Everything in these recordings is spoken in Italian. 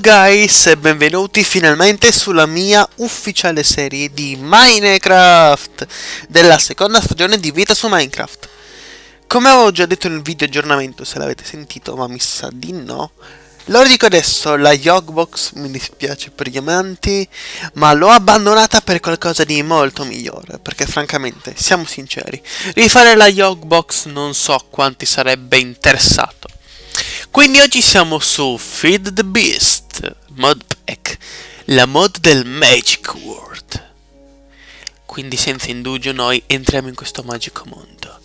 guys e benvenuti finalmente sulla mia ufficiale serie di Minecraft della seconda stagione di vita su Minecraft Come avevo già detto nel video aggiornamento se l'avete sentito ma mi sa di no Lo dico adesso, la Yogbox mi dispiace per gli amanti ma l'ho abbandonata per qualcosa di molto migliore perché francamente siamo sinceri Rifare la Yogbox non so quanti sarebbe interessato quindi oggi siamo su Feed the Beast mod pack, la mod del Magic World. Quindi senza indugio noi entriamo in questo magico mondo.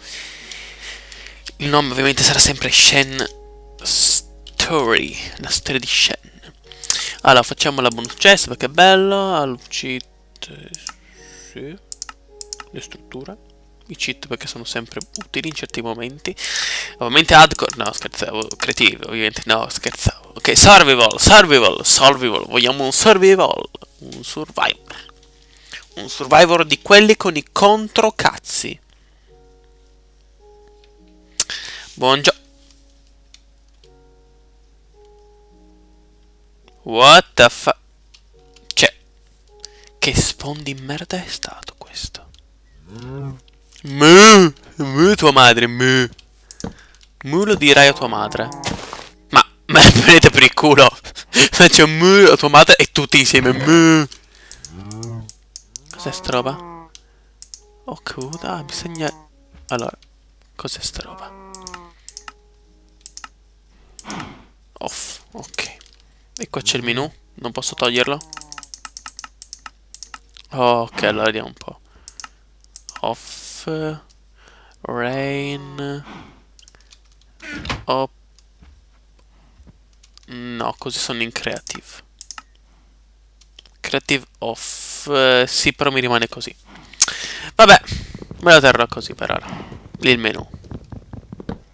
Il nome ovviamente sarà sempre Shen Story, la storia di Shen. Allora facciamo la bonus chest perché è bello, allucite, sì, le strutture i cheat perché sono sempre utili in certi momenti. Ovviamente hardcore, no scherzavo, creative, ovviamente no scherzavo. Ok, survival, survival, survival, vogliamo un survival, un survivor. Un survivor di quelli con i controcazzi. Buongiorno. What the fa... Cioè... Che spawn di merda è stato questo? Mm. Mu, mu tua madre, mu. Mu lo dirai a tua madre. Ma, ma prendete per il culo. Faccio mu a tua madre e tutti insieme mu. Cos'è sta roba? Oh coda, bisogna... Allora, cos'è sta roba? Off, ok. E qua c'è il menu, non posso toglierlo? Ok, allora vediamo un po'. Off rain up no così sono in creative creative off eh, sì però mi rimane così vabbè me lo terrò così per ora il menu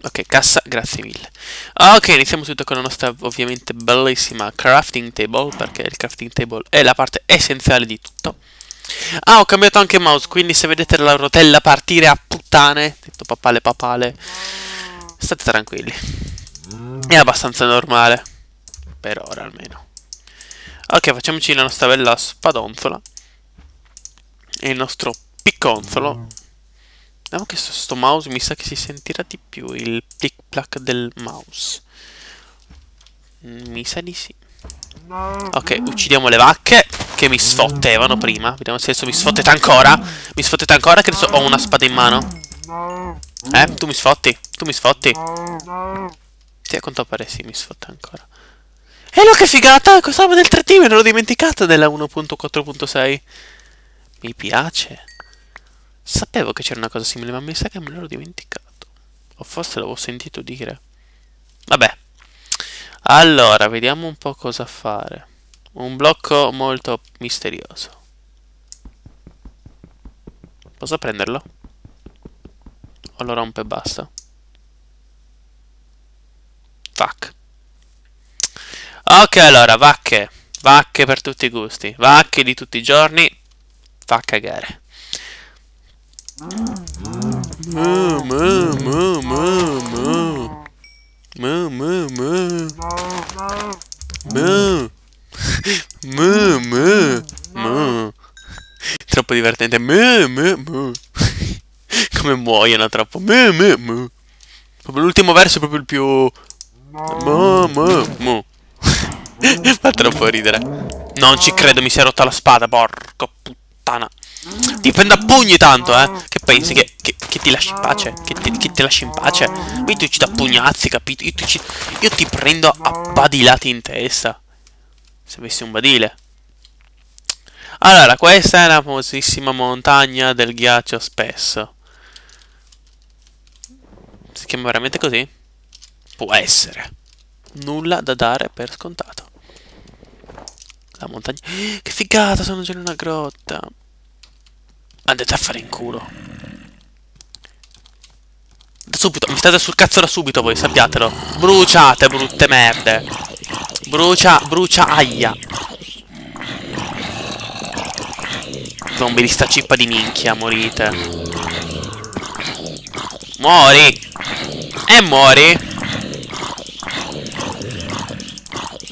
ok cassa grazie mille ah, ok iniziamo subito con la nostra ovviamente bellissima crafting table perché il crafting table è la parte essenziale di tutto Ah, ho cambiato anche il mouse, quindi se vedete la rotella partire a puttane, detto papale papale, state tranquilli. È abbastanza normale, per ora almeno. Ok, facciamoci la nostra bella spadonzola. E il nostro picconzolo. Vediamo che su sto mouse mi sa che si sentirà di più il plic plac del mouse. Mi sa di sì. Ok, uccidiamo le vacche che mi sfottevano prima. Vediamo se adesso mi sfottete ancora. Mi sfottete ancora che adesso ho una spada in mano. Eh, tu mi sfotti. Tu mi sfotti. Sì, a quanto pare sì, mi sfotta ancora. E lo che figata! Costava del 3D, me l'ho dimenticata della 1.4.6. Mi piace. Sapevo che c'era una cosa simile, ma mi sa che me l'ero dimenticato. O forse l'avevo sentito dire. Vabbè. Allora, vediamo un po' cosa fare. Un blocco molto misterioso. Posso prenderlo? O lo rompe e basta? Fuck. Ok, allora, vacche. Vacche per tutti i gusti. Vacche di tutti i giorni. Fa cagare. Mu, mu, mu, mu, mu. Mu, mu, mu. Mu. troppo divertente. Mu, mu, mu. Come muoiono troppo. Mu, mu, mu. Proprio l'ultimo verso è proprio il più... Mu, mu, mu. Fa troppo ridere. Non ci credo, mi si è rotta la spada, porco puttana. Ti prendo a pugni tanto, eh. Che pensi che, che, che ti lasci in pace? Che ti, che ti lasci in pace? Io ti uccido a pugnazzi, capito? Io ti, io ti prendo a badilati in testa. Se avessi un badile. Allora, questa è la famosissima montagna del ghiaccio spesso. Si chiama veramente così? Può essere. Nulla da dare per scontato. La montagna... Che figata, sono già in una grotta. Andate a fare in culo. Da subito, mi state sul cazzo da subito voi, sappiatelo. Bruciate, brutte merde. Brucia, brucia aia. zombie di sta cippa di minchia, morite. Muori! E eh, muori!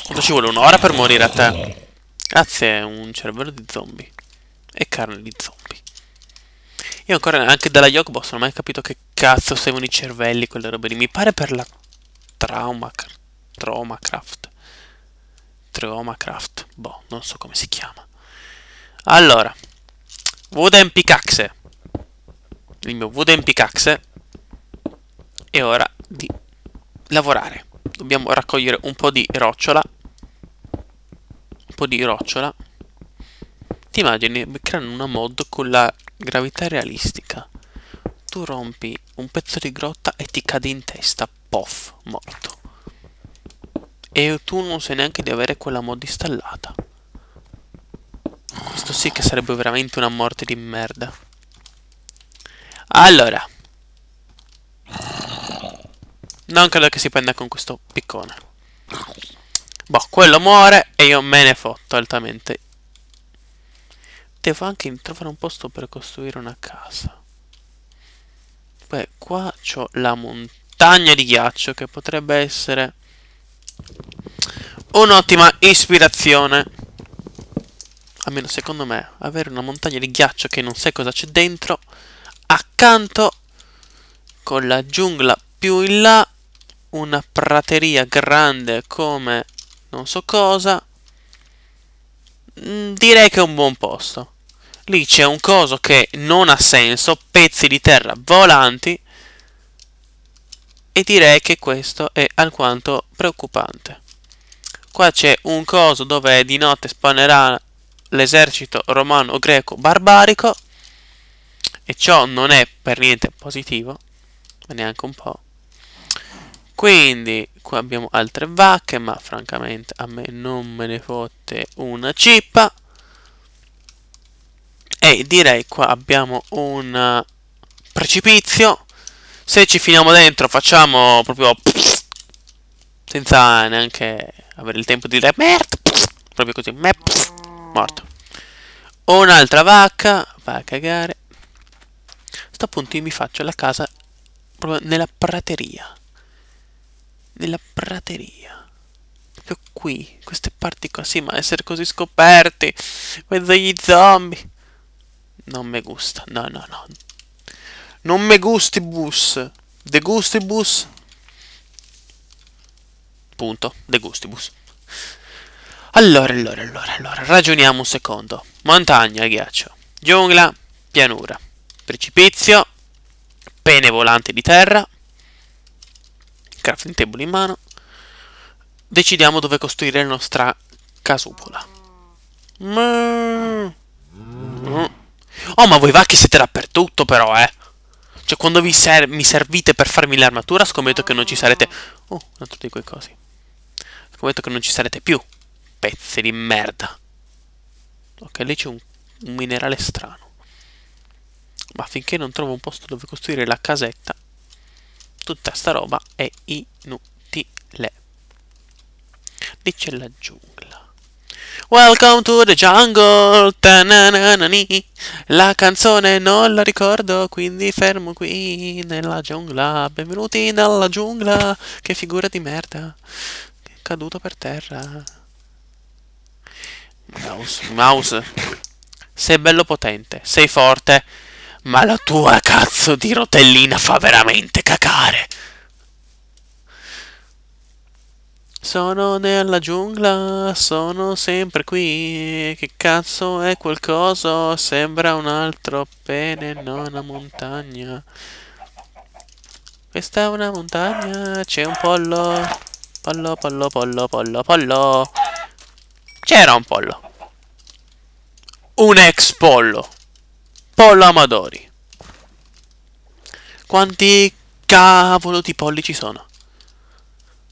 Quanto ci vuole? Un'ora per morire a te? Grazie, un cervello di zombie. E carne di zombie. Io ancora, anche dalla Yogg Boss, non ho mai capito che cazzo servono i cervelli, quelle robe lì. Mi pare per la trauma... Traumacraft. Traumacraft. Boh, non so come si chiama. Allora, wooden pickaxe il mio wooden pickaxe è ora di lavorare dobbiamo raccogliere un po' di rocciola un po' di rocciola ti immagini creano una mod con la gravità realistica tu rompi un pezzo di grotta e ti cadi in testa poff morto e tu non sai neanche di avere quella mod installata questo sì che sarebbe veramente una morte di merda. Allora. Non credo che si prenda con questo piccone. Boh, quello muore e io me ne fotto altamente. Devo anche trovare un posto per costruire una casa. Beh, qua ho la montagna di ghiaccio che potrebbe essere un'ottima ispirazione almeno secondo me, avere una montagna di ghiaccio che non sai cosa c'è dentro, accanto, con la giungla più in là, una prateria grande come non so cosa, mm, direi che è un buon posto. Lì c'è un coso che non ha senso, pezzi di terra volanti, e direi che questo è alquanto preoccupante. Qua c'è un coso dove di notte spawnerà l'esercito romano-greco barbarico e ciò non è per niente positivo, neanche un po'. Quindi qua abbiamo altre vacche, ma francamente a me non me ne fotte una cippa. E direi qua abbiamo un eh, precipizio. Se ci finiamo dentro facciamo proprio senza neanche avere il tempo di dire merda, proprio così. Merda. Morto. un'altra vacca. va a cagare. a Sto punto io mi faccio la casa proprio nella prateria. Nella prateria. Proprio qui. Queste parti qua. Sì, ma essere così scoperti. Mezzo agli zombie. Non mi gusta. No, no, no. Non me gusti bus. De gusti bus. Punto. De bus allora, allora, allora, allora, ragioniamo un secondo. Montagna, ghiaccio, giungla, pianura, precipizio, pene volante di terra, crafting table in mano. Decidiamo dove costruire la nostra casupola. Mm. Oh, ma voi vacchi siete dappertutto però, eh. Cioè, quando vi ser mi servite per farmi l'armatura, scommetto che non ci sarete... Oh, un altro di quei cosi. Scommetto che non ci sarete più pezzi di merda. Ok, lì c'è un, un minerale strano. Ma finché non trovo un posto dove costruire la casetta, tutta sta roba è inutile. Lì c'è la giungla. Welcome to the jungle. Tananani. La canzone non la ricordo, quindi fermo qui nella giungla. Benvenuti nella giungla. Che figura di merda. Caduto per terra. Mouse, mouse. Sei bello potente, sei forte, ma la tua cazzo di rotellina fa veramente cacare. Sono nella giungla, sono sempre qui. Che cazzo è quel coso? Sembra un altro pene, non una montagna. Questa è una montagna, c'è un pollo. Pollo, pollo, pollo, pollo, pollo. C'era un pollo. Un ex pollo. Pollo Amadori. Quanti cavolo di polli ci sono?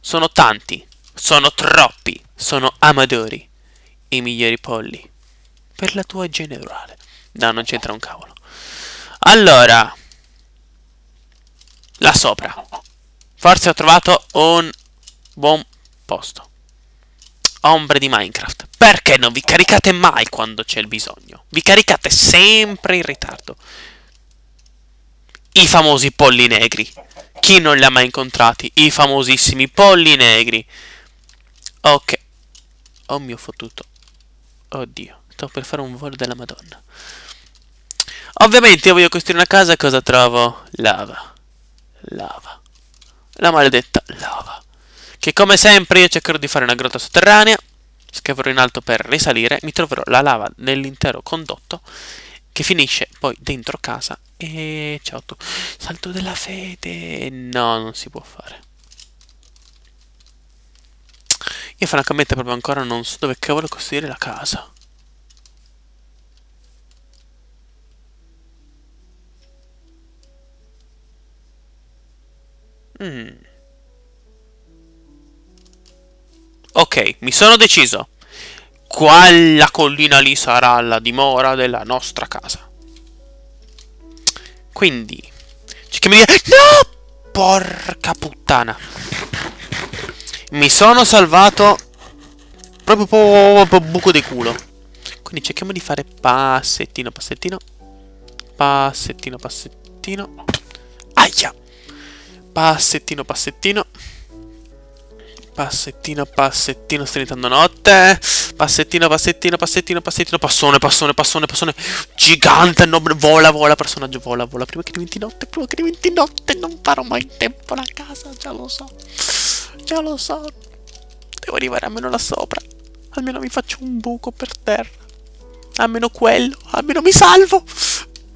Sono tanti. Sono troppi. Sono Amadori. I migliori polli. Per la tua generale. No, non c'entra un cavolo. Allora. Là sopra. Forse ho trovato un buon posto ombre di Minecraft. Perché non vi caricate mai quando c'è il bisogno? Vi caricate sempre in ritardo. I famosi polli negri. Chi non li ha mai incontrati? I famosissimi polli negri. Ok. Oh mio fottuto. Oddio. Sto per fare un volo della madonna. Ovviamente io voglio costruire una casa e cosa trovo? Lava. Lava. La maledetta lava che come sempre io cercherò di fare una grotta sotterranea, scaverò in alto per risalire, mi troverò la lava nell'intero condotto che finisce poi dentro casa e ciao tu. Salto della fede. No, non si può fare. Io francamente proprio ancora non so dove cavolo costruire la casa. Mmm. Ok, mi sono deciso. Quella collina lì sarà la dimora della nostra casa. Quindi... C'è chi mi dice... No! Porca puttana. Mi sono salvato... Proprio po' buco di culo. Quindi cerchiamo di fare passettino, passettino. Passettino, passettino. Aia! Passettino, passettino. Passettino, passettino, diventando notte. Eh? Passettino, passettino, passettino, passettino. Passone, passone, passone, passone. Gigante, no, vola, vola, personaggio, vola, vola. Prima che diventi notte, prima che diventi notte. Non farò mai tempo la casa, già lo so. Già lo so. Devo arrivare almeno là sopra. Almeno mi faccio un buco per terra. Almeno quello. Almeno mi salvo.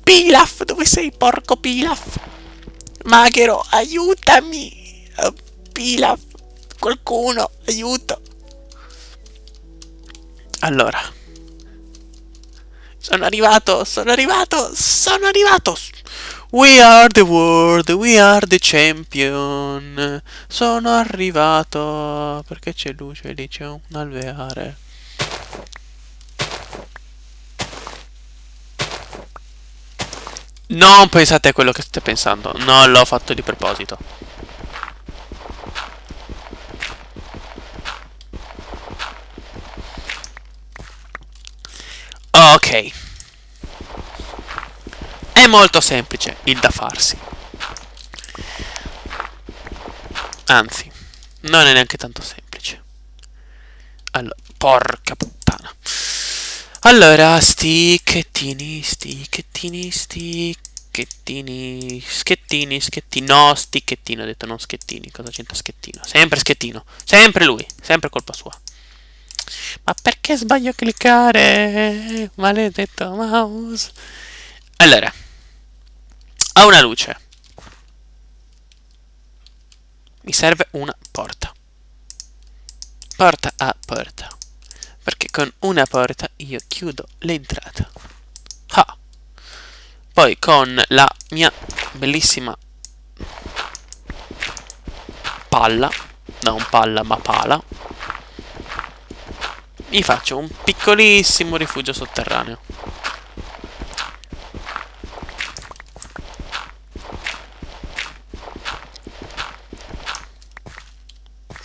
Pilaf, dove sei, porco Pilaf? Maghero, aiutami. Pilaf. Qualcuno, aiuto! Allora. Sono arrivato, sono arrivato, sono arrivato! We are the world, we are the champion. Sono arrivato. Perché c'è luce lì? C'è un alveare. Non pensate a quello che state pensando. Non l'ho fatto di proposito. Ah, ok. È molto semplice il da farsi. Anzi, non è neanche tanto semplice. Allora, porca puttana. Allora, stichettini, stichettini, stichettini, schettini, schettini. No, stichettino, ho detto non schettini. Cosa c'entra schettino? Sempre schettino. Sempre lui, sempre colpa sua. Ma perché sbaglio a cliccare? Maledetto mouse. Allora, ha una luce. Mi serve una porta. Porta a porta. Perché con una porta io chiudo l'entrata. Ah. Poi con la mia bellissima palla, non palla ma pala, gli faccio un piccolissimo rifugio sotterraneo.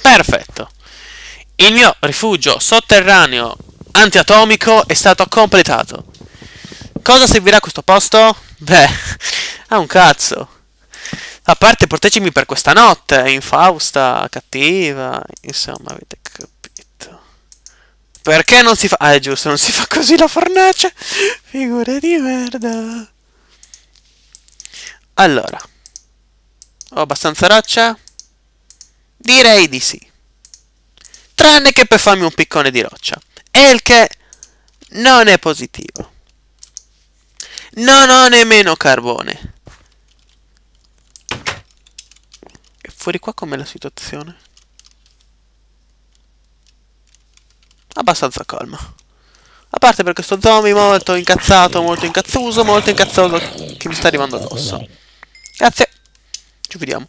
Perfetto. Il mio rifugio sotterraneo antiatomico è stato completato. Cosa servirà questo posto? Beh, a un cazzo. A parte proteggimi per questa notte, infausta, cattiva, insomma avete capito. Perché non si fa... Ah, è giusto, non si fa così la fornace. Figure di merda. Allora. Ho abbastanza roccia? Direi di sì. Tranne che per farmi un piccone di roccia. E il che non è positivo. Non ho nemmeno carbone. E fuori qua com'è la situazione? abbastanza calma. A parte perché sto zombie molto incazzato, molto incazzuso, molto incazzoso che mi sta arrivando addosso. Grazie. Ci vediamo.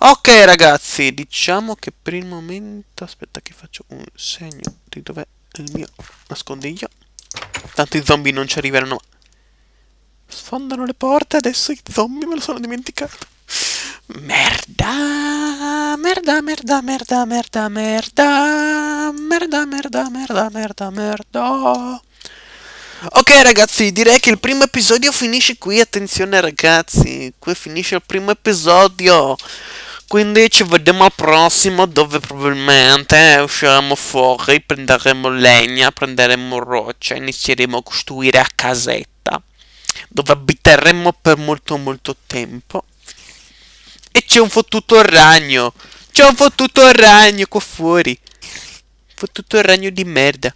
Ok ragazzi, diciamo che per il momento... Aspetta che faccio un segno di dov'è il mio nascondiglio. Tanto i zombie non ci arriveranno. Sfondano le porte, adesso i zombie me lo sono dimenticato. Merda, merda, merda, merda, merda, merda, merda, merda, merda, merda, merda. Ok ragazzi, direi che il primo episodio finisce qui, attenzione ragazzi, qui finisce il primo episodio. Quindi ci vediamo al prossimo dove probabilmente usciremo fuori, prenderemo legna, prenderemo roccia, inizieremo a costruire a casetta, dove abiteremo per molto molto tempo. E c'è un fottuto ragno. C'è un fottuto ragno qua fuori. Fottuto ragno di merda.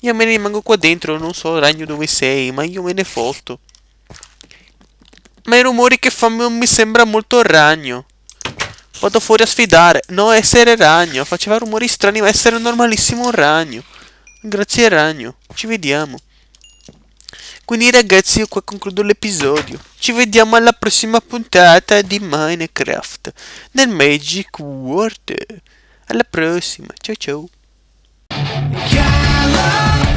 Io me ne rimango qua dentro, non so ragno dove sei, ma io me ne foto. Ma i rumori che fanno mi sembra molto ragno. Vado fuori a sfidare. No, essere ragno. Faceva rumori strani, ma essere normalissimo un ragno. Grazie ragno. Ci vediamo. Quindi ragazzi io qua concludo l'episodio. Ci vediamo alla prossima puntata di Minecraft nel Magic World. Alla prossima, ciao ciao.